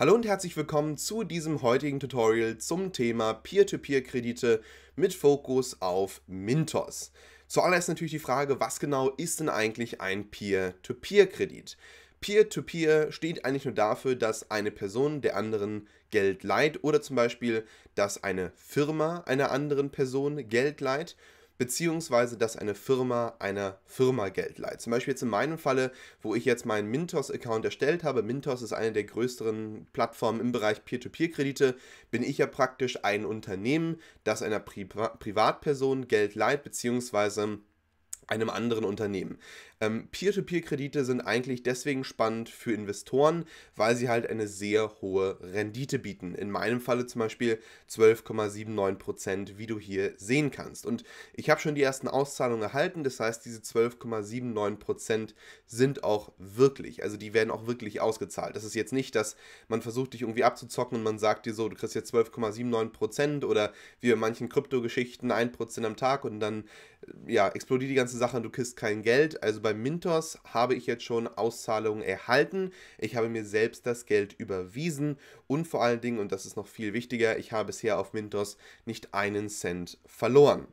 Hallo und herzlich willkommen zu diesem heutigen Tutorial zum Thema Peer-to-Peer-Kredite mit Fokus auf Mintos. Zuallererst natürlich die Frage, was genau ist denn eigentlich ein Peer-to-Peer-Kredit? Peer-to-Peer steht eigentlich nur dafür, dass eine Person der anderen Geld leiht oder zum Beispiel, dass eine Firma einer anderen Person Geld leiht beziehungsweise dass eine Firma einer Firma Geld leiht. Zum Beispiel jetzt in meinem Falle, wo ich jetzt meinen Mintos-Account erstellt habe. Mintos ist eine der größeren Plattformen im Bereich Peer-to-Peer-Kredite. Bin ich ja praktisch ein Unternehmen, das einer Pri Privatperson Geld leiht, beziehungsweise einem anderen Unternehmen. Ähm, Peer-to-Peer-Kredite sind eigentlich deswegen spannend für Investoren, weil sie halt eine sehr hohe Rendite bieten. In meinem Falle zum Beispiel 12,79%, wie du hier sehen kannst. Und ich habe schon die ersten Auszahlungen erhalten, das heißt, diese 12,79% sind auch wirklich, also die werden auch wirklich ausgezahlt. Das ist jetzt nicht, dass man versucht, dich irgendwie abzuzocken und man sagt dir so, du kriegst jetzt 12,79% oder wie bei manchen Kryptogeschichten 1% am Tag und dann ja, explodiert die ganze Sache und du kriegst kein Geld. Also bei bei Mintos habe ich jetzt schon Auszahlungen erhalten. Ich habe mir selbst das Geld überwiesen und vor allen Dingen, und das ist noch viel wichtiger, ich habe bisher auf Mintos nicht einen Cent verloren.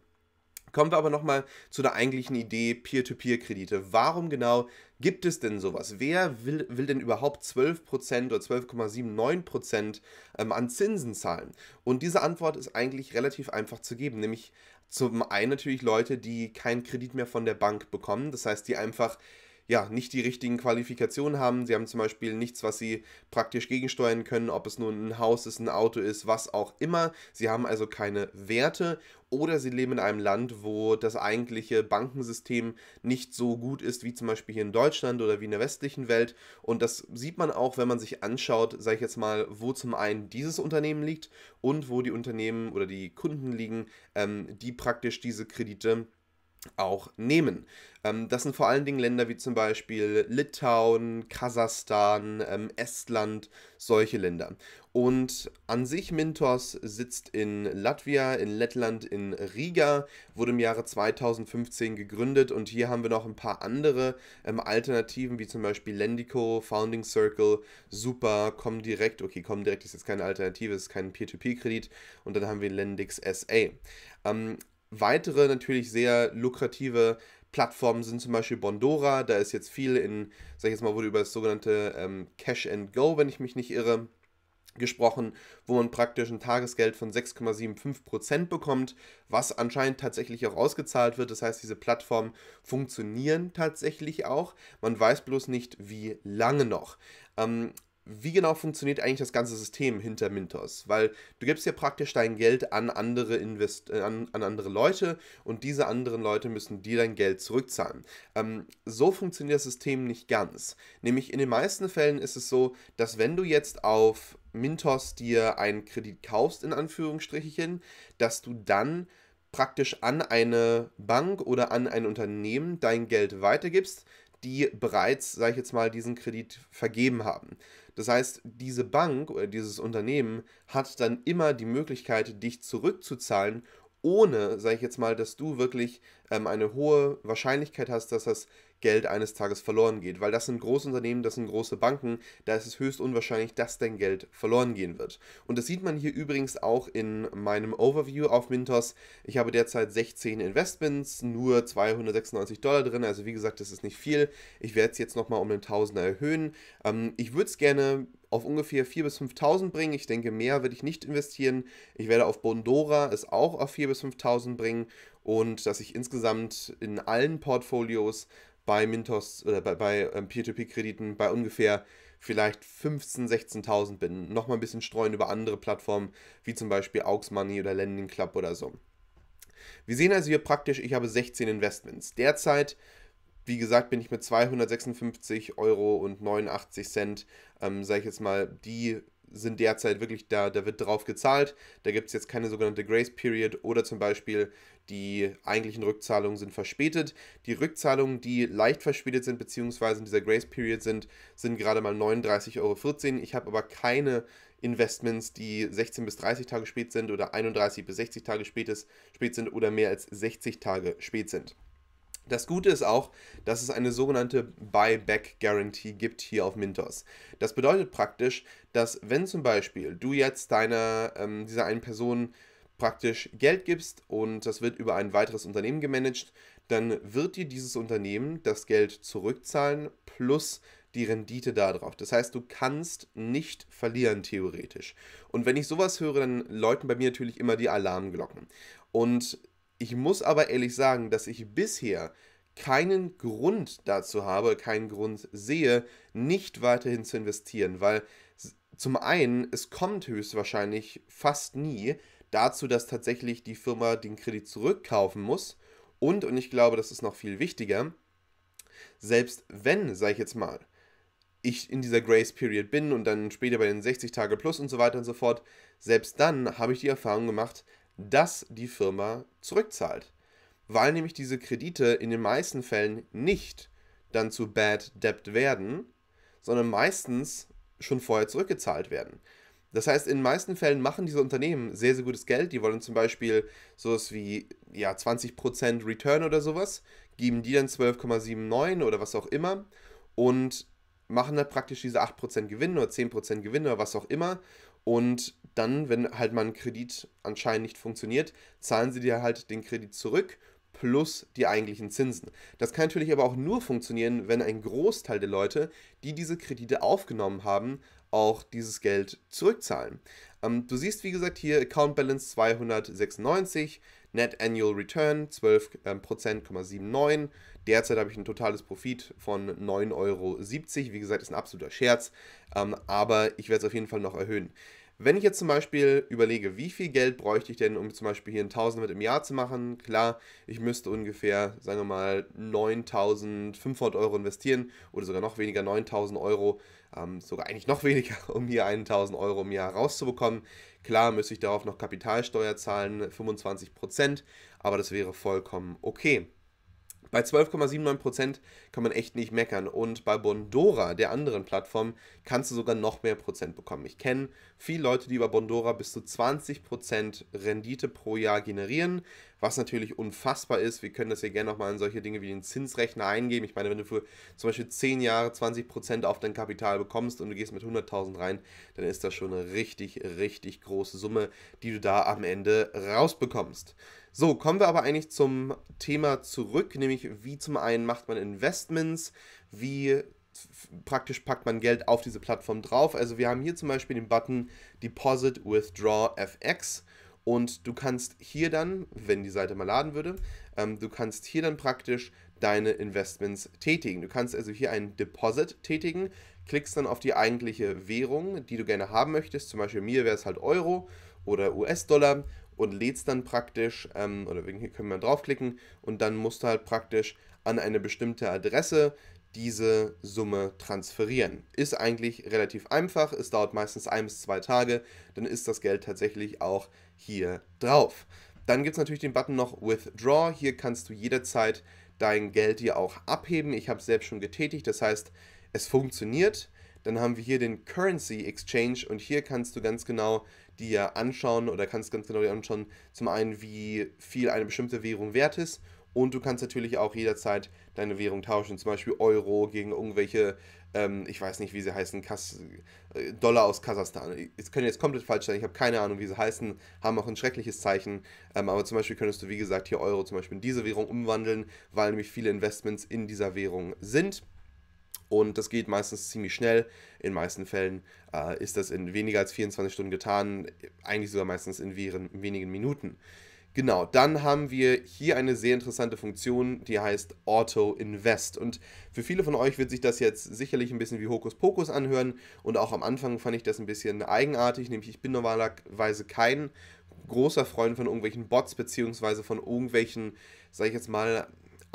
Kommen wir aber nochmal zu der eigentlichen Idee Peer-to-Peer-Kredite. Warum genau gibt es denn sowas? Wer will, will denn überhaupt 12% oder 12,79% ähm, an Zinsen zahlen? Und diese Antwort ist eigentlich relativ einfach zu geben, nämlich zum einen natürlich Leute, die keinen Kredit mehr von der Bank bekommen, das heißt, die einfach ja, nicht die richtigen Qualifikationen haben. Sie haben zum Beispiel nichts, was sie praktisch gegensteuern können, ob es nun ein Haus ist, ein Auto ist, was auch immer. Sie haben also keine Werte oder sie leben in einem Land, wo das eigentliche Bankensystem nicht so gut ist wie zum Beispiel hier in Deutschland oder wie in der westlichen Welt. Und das sieht man auch, wenn man sich anschaut, sage ich jetzt mal, wo zum einen dieses Unternehmen liegt und wo die Unternehmen oder die Kunden liegen, ähm, die praktisch diese Kredite auch nehmen. Ähm, das sind vor allen Dingen Länder wie zum Beispiel Litauen, Kasachstan, ähm, Estland, solche Länder. Und an sich Mintos sitzt in Latvia, in Lettland, in Riga, wurde im Jahre 2015 gegründet und hier haben wir noch ein paar andere ähm, Alternativen, wie zum Beispiel Lendico, Founding Circle, Super, Comdirect. Okay, Comdirect ist jetzt keine Alternative, es ist kein Peer-to-Peer-Kredit und dann haben wir Lendix SA. Weitere natürlich sehr lukrative Plattformen sind zum Beispiel Bondora, da ist jetzt viel in, sag ich jetzt mal, wurde über das sogenannte ähm, Cash and Go, wenn ich mich nicht irre, gesprochen, wo man praktisch ein Tagesgeld von 6,75% bekommt, was anscheinend tatsächlich auch ausgezahlt wird. Das heißt, diese Plattformen funktionieren tatsächlich auch. Man weiß bloß nicht, wie lange noch. Ähm, wie genau funktioniert eigentlich das ganze System hinter Mintos? Weil du gibst ja praktisch dein Geld an andere, Invest äh, an, an, andere Leute und diese anderen Leute müssen dir dein Geld zurückzahlen. Ähm, so funktioniert das System nicht ganz. Nämlich in den meisten Fällen ist es so, dass wenn du jetzt auf Mintos dir einen Kredit kaufst, in Anführungsstrichen, dass du dann praktisch an eine Bank oder an ein Unternehmen dein Geld weitergibst, die bereits, sage ich jetzt mal, diesen Kredit vergeben haben. Das heißt, diese Bank oder dieses Unternehmen hat dann immer die Möglichkeit, dich zurückzuzahlen, ohne, sage ich jetzt mal, dass du wirklich ähm, eine hohe Wahrscheinlichkeit hast, dass das Geld eines Tages verloren geht. Weil das sind große Unternehmen, das sind große Banken, da ist es höchst unwahrscheinlich, dass dein Geld verloren gehen wird. Und das sieht man hier übrigens auch in meinem Overview auf Mintos. Ich habe derzeit 16 Investments, nur 296 Dollar drin, also wie gesagt, das ist nicht viel. Ich werde es jetzt nochmal um den Tausender erhöhen. Ähm, ich würde es gerne auf ungefähr 4.000 bis 5.000 bringen. Ich denke, mehr werde ich nicht investieren. Ich werde auf Bondora es auch auf 4.000 bis 5.000 bringen und dass ich insgesamt in allen Portfolios bei Mintos oder bei, bei ähm, Peer-to-Peer-Krediten bei ungefähr vielleicht 15.000, 16.000 bin. Nochmal ein bisschen streuen über andere Plattformen, wie zum Beispiel Aux Money oder Lending Club oder so. Wir sehen also hier praktisch, ich habe 16 Investments. Derzeit wie gesagt, bin ich mit 256,89 Euro und ähm, sage ich jetzt mal, die sind derzeit wirklich da, da wird drauf gezahlt. Da gibt es jetzt keine sogenannte Grace Period oder zum Beispiel die eigentlichen Rückzahlungen sind verspätet. Die Rückzahlungen, die leicht verspätet sind, beziehungsweise in dieser Grace Period sind, sind gerade mal 39,14 Euro. Ich habe aber keine Investments, die 16 bis 30 Tage spät sind oder 31 bis 60 Tage spät, ist, spät sind oder mehr als 60 Tage spät sind. Das Gute ist auch, dass es eine sogenannte Buyback-Guarantee gibt hier auf Mintos. Das bedeutet praktisch, dass wenn zum Beispiel du jetzt deiner, ähm, dieser einen Person praktisch Geld gibst und das wird über ein weiteres Unternehmen gemanagt, dann wird dir dieses Unternehmen das Geld zurückzahlen plus die Rendite darauf. Das heißt, du kannst nicht verlieren, theoretisch. Und wenn ich sowas höre, dann läuten bei mir natürlich immer die Alarmglocken. Und ich muss aber ehrlich sagen, dass ich bisher keinen Grund dazu habe, keinen Grund sehe, nicht weiterhin zu investieren, weil zum einen, es kommt höchstwahrscheinlich fast nie dazu, dass tatsächlich die Firma den Kredit zurückkaufen muss und, und ich glaube, das ist noch viel wichtiger, selbst wenn, sage ich jetzt mal, ich in dieser Grace Period bin und dann später bei den 60 Tage plus und so weiter und so fort, selbst dann habe ich die Erfahrung gemacht, dass die Firma zurückzahlt. Weil nämlich diese Kredite in den meisten Fällen nicht dann zu Bad Debt werden, sondern meistens schon vorher zurückgezahlt werden. Das heißt, in den meisten Fällen machen diese Unternehmen sehr, sehr gutes Geld. Die wollen zum Beispiel sowas wie ja, 20% Return oder sowas, geben die dann 12,79 oder was auch immer und machen dann praktisch diese 8% Gewinn oder 10% Gewinn oder was auch immer und dann, wenn halt mal ein Kredit anscheinend nicht funktioniert, zahlen sie dir halt den Kredit zurück plus die eigentlichen Zinsen. Das kann natürlich aber auch nur funktionieren, wenn ein Großteil der Leute, die diese Kredite aufgenommen haben, auch dieses Geld zurückzahlen. Ähm, du siehst, wie gesagt, hier Account Balance 296, Net Annual Return 12,79. Ähm, Derzeit habe ich ein totales Profit von 9,70 Euro. Wie gesagt, ist ein absoluter Scherz, ähm, aber ich werde es auf jeden Fall noch erhöhen. Wenn ich jetzt zum Beispiel überlege, wie viel Geld bräuchte ich denn, um zum Beispiel hier ein Tausender mit im Jahr zu machen, klar, ich müsste ungefähr, sagen wir mal, 9.500 Euro investieren oder sogar noch weniger, 9.000 Euro, ähm, sogar eigentlich noch weniger, um hier 1.000 Euro im Jahr rauszubekommen. Klar müsste ich darauf noch Kapitalsteuer zahlen, 25%, aber das wäre vollkommen okay. Bei 12,79% kann man echt nicht meckern. Und bei Bondora, der anderen Plattform, kannst du sogar noch mehr Prozent bekommen. Ich kenne viele Leute, die bei Bondora bis zu 20% Rendite pro Jahr generieren, was natürlich unfassbar ist. Wir können das hier gerne nochmal in solche Dinge wie den Zinsrechner eingeben. Ich meine, wenn du für zum Beispiel 10 Jahre 20% auf dein Kapital bekommst und du gehst mit 100.000 rein, dann ist das schon eine richtig, richtig große Summe, die du da am Ende rausbekommst. So, kommen wir aber eigentlich zum Thema zurück, nämlich wie zum einen macht man Investments, wie praktisch packt man Geld auf diese Plattform drauf. Also wir haben hier zum Beispiel den Button Deposit Withdraw FX und du kannst hier dann, wenn die Seite mal laden würde, ähm, du kannst hier dann praktisch deine Investments tätigen. Du kannst also hier ein Deposit tätigen, klickst dann auf die eigentliche Währung, die du gerne haben möchtest. Zum Beispiel mir wäre es halt Euro oder US-Dollar und lädst dann praktisch, ähm, oder wegen hier können wir draufklicken, und dann musst du halt praktisch an eine bestimmte Adresse diese Summe transferieren. Ist eigentlich relativ einfach, es dauert meistens ein bis zwei Tage, dann ist das Geld tatsächlich auch hier drauf. Dann gibt es natürlich den Button noch Withdraw, hier kannst du jederzeit dein Geld dir auch abheben. Ich habe es selbst schon getätigt, das heißt, es funktioniert. Dann haben wir hier den Currency Exchange und hier kannst du ganz genau dir anschauen oder kannst ganz genau dir anschauen, zum einen, wie viel eine bestimmte Währung wert ist und du kannst natürlich auch jederzeit deine Währung tauschen, zum Beispiel Euro gegen irgendwelche, ähm, ich weiß nicht, wie sie heißen, Kas äh, Dollar aus Kasachstan. Es können jetzt komplett falsch sein, ich habe keine Ahnung, wie sie heißen, haben auch ein schreckliches Zeichen. Ähm, aber zum Beispiel könntest du, wie gesagt, hier Euro zum Beispiel in diese Währung umwandeln, weil nämlich viele Investments in dieser Währung sind. Und das geht meistens ziemlich schnell. In meisten Fällen äh, ist das in weniger als 24 Stunden getan, eigentlich sogar meistens in wenigen, Minuten. Genau, dann haben wir hier eine sehr interessante Funktion, die heißt Auto Invest. Und für viele von euch wird sich das jetzt sicherlich ein bisschen wie Hokus Pokus anhören. Und auch am Anfang fand ich das ein bisschen eigenartig, nämlich ich bin normalerweise kein großer Freund von irgendwelchen Bots, beziehungsweise von irgendwelchen, sag ich jetzt mal,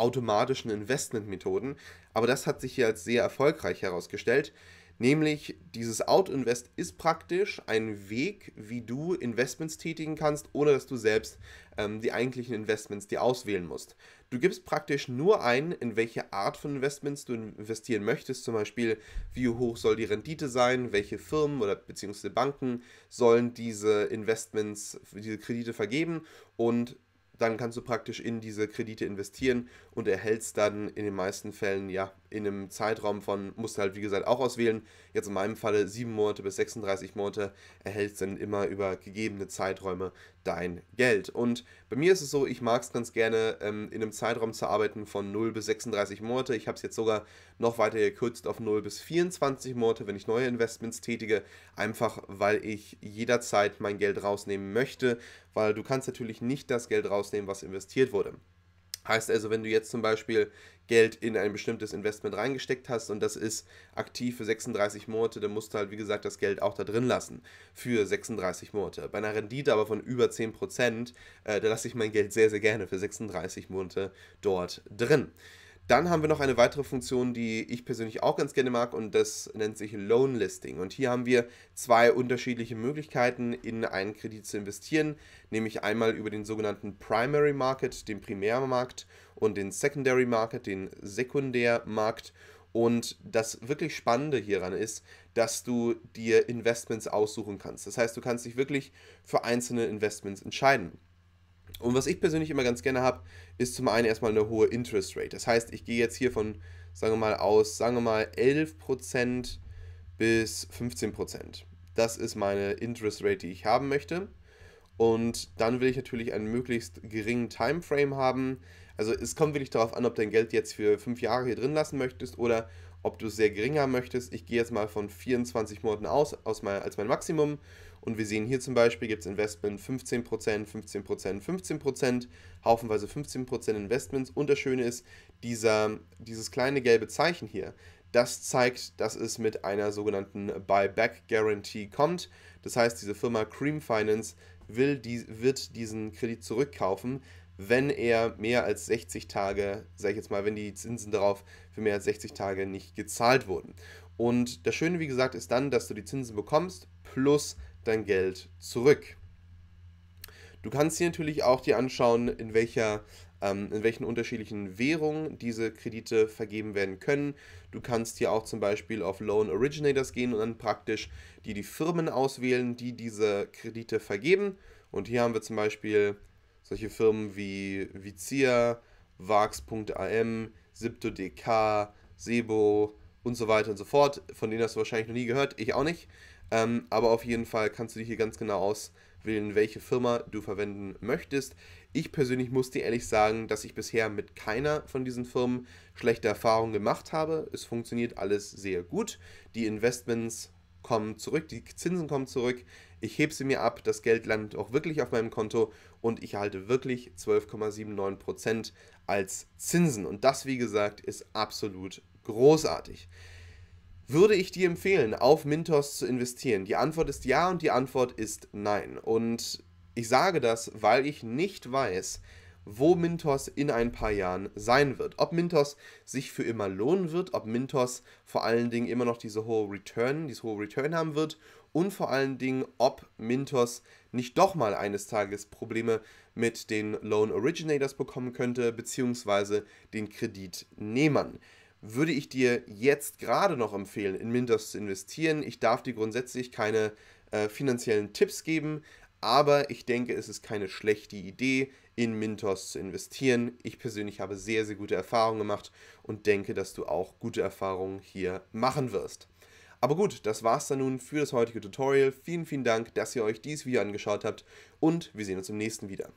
automatischen Investmentmethoden, aber das hat sich hier als sehr erfolgreich herausgestellt. Nämlich dieses Out-Invest ist praktisch ein Weg, wie du Investments tätigen kannst, ohne dass du selbst ähm, die eigentlichen Investments dir auswählen musst. Du gibst praktisch nur ein, in welche Art von Investments du investieren möchtest, zum Beispiel wie hoch soll die Rendite sein, welche Firmen oder beziehungsweise Banken sollen diese Investments, diese Kredite vergeben und dann kannst du praktisch in diese Kredite investieren und erhältst dann in den meisten Fällen ja in einem Zeitraum von, musst du halt wie gesagt auch auswählen, jetzt in meinem Falle 7 Monate bis 36 Monate, erhältst dann immer über gegebene Zeiträume dein Geld. Und bei mir ist es so, ich mag es ganz gerne, ähm, in einem Zeitraum zu arbeiten von 0 bis 36 Monate. Ich habe es jetzt sogar noch weiter gekürzt auf 0 bis 24 Monate, wenn ich neue Investments tätige, einfach weil ich jederzeit mein Geld rausnehmen möchte, weil du kannst natürlich nicht das Geld rausnehmen, was investiert wurde. Heißt also, wenn du jetzt zum Beispiel Geld in ein bestimmtes Investment reingesteckt hast und das ist aktiv für 36 Monate, dann musst du halt, wie gesagt, das Geld auch da drin lassen für 36 Monate. Bei einer Rendite aber von über 10%, äh, da lasse ich mein Geld sehr, sehr gerne für 36 Monate dort drin. Dann haben wir noch eine weitere Funktion, die ich persönlich auch ganz gerne mag und das nennt sich Loan Listing. Und hier haben wir zwei unterschiedliche Möglichkeiten, in einen Kredit zu investieren, nämlich einmal über den sogenannten Primary Market, den Primärmarkt und den Secondary Market, den Sekundärmarkt. Und das wirklich Spannende hieran ist, dass du dir Investments aussuchen kannst. Das heißt, du kannst dich wirklich für einzelne Investments entscheiden. Und was ich persönlich immer ganz gerne habe, ist zum einen erstmal eine hohe Interest Rate. Das heißt, ich gehe jetzt hier von, sagen wir mal, aus, sagen wir mal, 11% bis 15%. Das ist meine Interest Rate, die ich haben möchte. Und dann will ich natürlich einen möglichst geringen Timeframe haben. Also es kommt wirklich darauf an, ob dein Geld jetzt für fünf Jahre hier drin lassen möchtest oder ob du es sehr geringer möchtest. Ich gehe jetzt mal von 24 Monaten aus, aus mein, als mein Maximum und wir sehen hier zum Beispiel gibt es Investment 15%, 15%, 15%, haufenweise 15% Investments. Und das Schöne ist, dieser, dieses kleine gelbe Zeichen hier, das zeigt, dass es mit einer sogenannten Buyback Guarantee kommt. Das heißt, diese Firma Cream Finance will die, wird diesen Kredit zurückkaufen, wenn er mehr als 60 Tage, sage ich jetzt mal, wenn die Zinsen darauf für mehr als 60 Tage nicht gezahlt wurden. Und das Schöne, wie gesagt, ist dann, dass du die Zinsen bekommst plus dein Geld zurück. Du kannst dir natürlich auch dir anschauen, in welcher ähm, in welchen unterschiedlichen Währungen diese Kredite vergeben werden können. Du kannst hier auch zum Beispiel auf Loan Originators gehen und dann praktisch die, die Firmen auswählen, die diese Kredite vergeben. Und hier haben wir zum Beispiel solche Firmen wie Vizier, Vax.am, Zipto.dk, Sebo und so weiter und so fort. Von denen hast du wahrscheinlich noch nie gehört, ich auch nicht. Ähm, aber auf jeden Fall kannst du dir hier ganz genau auswählen, welche Firma du verwenden möchtest. Ich persönlich muss dir ehrlich sagen, dass ich bisher mit keiner von diesen Firmen schlechte Erfahrungen gemacht habe. Es funktioniert alles sehr gut. Die Investments kommen zurück, die Zinsen kommen zurück, ich hebe sie mir ab, das Geld landet auch wirklich auf meinem Konto und ich erhalte wirklich 12,79% als Zinsen. Und das, wie gesagt, ist absolut großartig. Würde ich dir empfehlen, auf Mintos zu investieren? Die Antwort ist ja und die Antwort ist nein. Und ich sage das, weil ich nicht weiß, wo Mintos in ein paar Jahren sein wird. Ob Mintos sich für immer lohnen wird, ob Mintos vor allen Dingen immer noch diese hohe Return, dieses hohe Return haben wird und vor allen Dingen, ob Mintos nicht doch mal eines Tages Probleme mit den Loan Originators bekommen könnte, beziehungsweise den Kreditnehmern würde ich dir jetzt gerade noch empfehlen, in Mintos zu investieren. Ich darf dir grundsätzlich keine äh, finanziellen Tipps geben, aber ich denke, es ist keine schlechte Idee, in Mintos zu investieren. Ich persönlich habe sehr, sehr gute Erfahrungen gemacht und denke, dass du auch gute Erfahrungen hier machen wirst. Aber gut, das war's dann nun für das heutige Tutorial. Vielen, vielen Dank, dass ihr euch dieses Video angeschaut habt und wir sehen uns im nächsten wieder.